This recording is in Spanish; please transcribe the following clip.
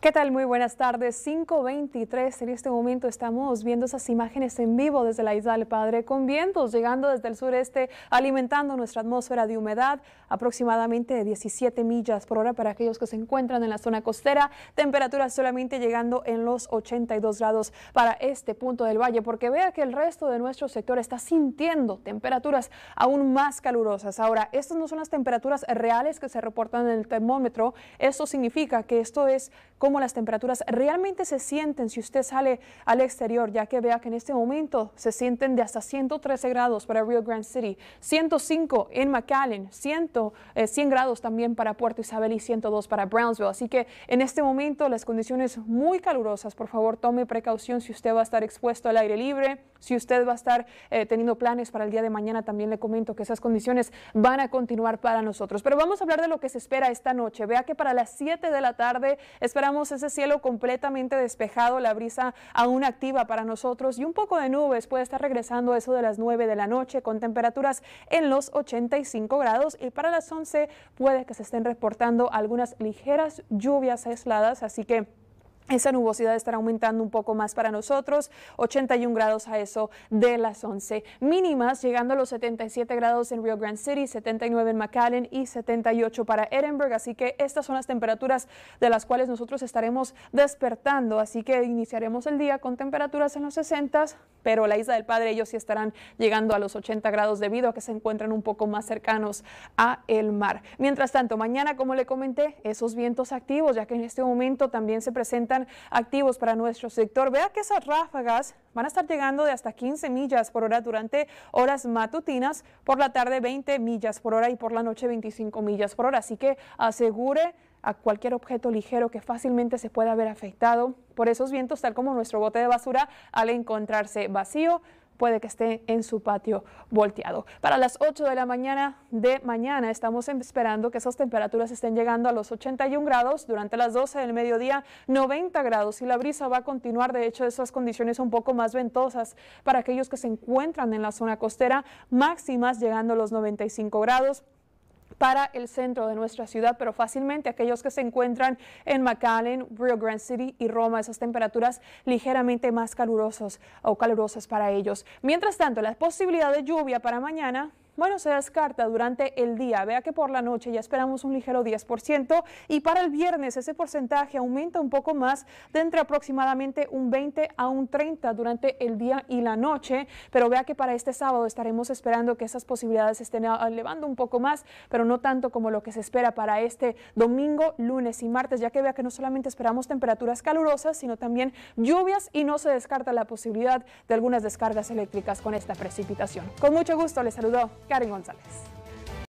¿Qué tal? Muy buenas tardes. 5.23. En este momento estamos viendo esas imágenes en vivo desde la Isla del Padre con vientos llegando desde el sureste, alimentando nuestra atmósfera de humedad, aproximadamente de 17 millas por hora para aquellos que se encuentran en la zona costera. Temperaturas solamente llegando en los 82 grados para este punto del valle, porque vea que el resto de nuestro sector está sintiendo temperaturas aún más calurosas. Ahora, estas no son las temperaturas reales que se reportan en el termómetro. Esto significa que esto es cómo las temperaturas realmente se sienten si usted sale al exterior, ya que vea que en este momento se sienten de hasta 113 grados para Rio Grande City, 105 en McAllen, 100, 100 eh, grados también para Puerto Isabel y 102 para Brownsville. Así que en este momento las condiciones muy calurosas, por favor tome precaución si usted va a estar expuesto al aire libre, si usted va a estar eh, teniendo planes para el día de mañana, también le comento que esas condiciones van a continuar para nosotros. Pero vamos a hablar de lo que se espera esta noche. Vea que para las 7 de la tarde esperamos ese cielo completamente despejado, la brisa aún activa para nosotros y un poco de nubes. Puede estar regresando eso de las 9 de la noche con temperaturas en los 85 grados y para las 11 puede que se estén reportando algunas ligeras lluvias aisladas, así que esa nubosidad estará aumentando un poco más para nosotros, 81 grados a eso de las 11. Mínimas llegando a los 77 grados en Rio Grande City, 79 en McAllen y 78 para Edinburgh. Así que estas son las temperaturas de las cuales nosotros estaremos despertando. Así que iniciaremos el día con temperaturas en los 60, pero la Isla del Padre ellos sí estarán llegando a los 80 grados debido a que se encuentran un poco más cercanos a el mar. Mientras tanto, mañana, como le comenté, esos vientos activos, ya que en este momento también se presentan activos para nuestro sector. Vea que esas ráfagas van a estar llegando de hasta 15 millas por hora durante horas matutinas, por la tarde 20 millas por hora y por la noche 25 millas por hora. Así que asegure a cualquier objeto ligero que fácilmente se pueda ver afectado por esos vientos, tal como nuestro bote de basura al encontrarse vacío puede que esté en su patio volteado. Para las 8 de la mañana de mañana estamos esperando que esas temperaturas estén llegando a los 81 grados, durante las 12 del mediodía 90 grados y la brisa va a continuar, de hecho esas condiciones un poco más ventosas para aquellos que se encuentran en la zona costera, máximas llegando a los 95 grados para el centro de nuestra ciudad, pero fácilmente aquellos que se encuentran en McAllen, Rio Grande City y Roma, esas temperaturas ligeramente más calurosas o calurosas para ellos. Mientras tanto, la posibilidad de lluvia para mañana bueno, se descarta durante el día. Vea que por la noche ya esperamos un ligero 10% y para el viernes ese porcentaje aumenta un poco más de entre aproximadamente un 20 a un 30 durante el día y la noche, pero vea que para este sábado estaremos esperando que esas posibilidades estén elevando un poco más, pero no tanto como lo que se espera para este domingo, lunes y martes, ya que vea que no solamente esperamos temperaturas calurosas, sino también lluvias y no se descarta la posibilidad de algunas descargas eléctricas con esta precipitación. Con mucho gusto les saludo Karen González.